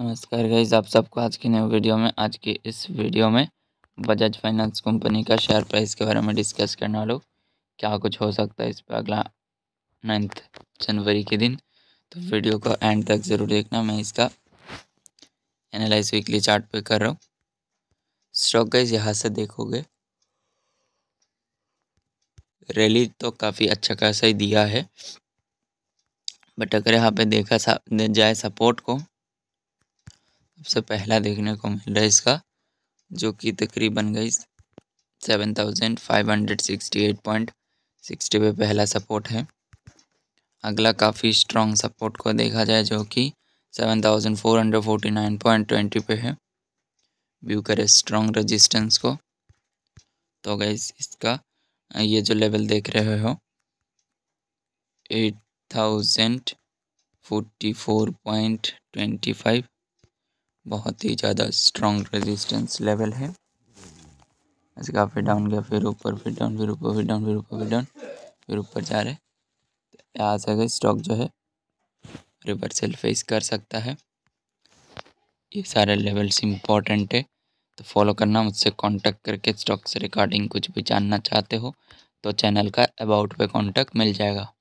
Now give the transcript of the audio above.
नमस्कार गाइज आप सबको आज की नए वीडियो में आज की इस वीडियो में बजाज फाइनेंस कंपनी का शेयर प्राइस के बारे में डिस्कस करने वालों क्या कुछ हो सकता है इस पर अगला नाइन्थ जनवरी के दिन तो वीडियो को एंड तक ज़रूर देखना मैं इसका एनालाइज वीकली चार्ट पे कर रहा हूँ स्टॉक गाइज यहाँ से देखोगे रैली तो काफ़ी अच्छा खासा ही दिया है बट अगर यहाँ पे देखा जाए सपोर्ट को सबसे पहला देखने को मिल रहा है इसका जो कि तकरीबन गई seven thousand five hundred sixty eight point sixty पे पहला सपोर्ट है अगला काफ़ी स्ट्रॉन्ग सपोर्ट को देखा जाए जो कि seven thousand four hundred forty nine point twenty पे है व्यू करें स्ट्रॉन्ग रजिस्टेंस को तो गई इसका ये जो लेवल देख रहे हो eight thousand forty four point twenty five बहुत ही ज़्यादा स्ट्रॉन्ग रेजिस्टेंस लेवल है ऐसे कहा फिर डाउन गया फिर ऊपर फिर डाउन फिर ऊपर फिर डाउन फिर ऊपर फिर डाउन फिर ऊपर जा रहे यहाँ से अगर स्टॉक जो है रिवर्सल फेस कर सकता है ये सारे लेवल्स इम्पॉर्टेंट है तो फॉलो करना मुझसे कांटेक्ट करके स्टॉक से कुछ भी जानना चाहते हो तो चैनल का अबाउट पे कांटेक्ट मिल जाएगा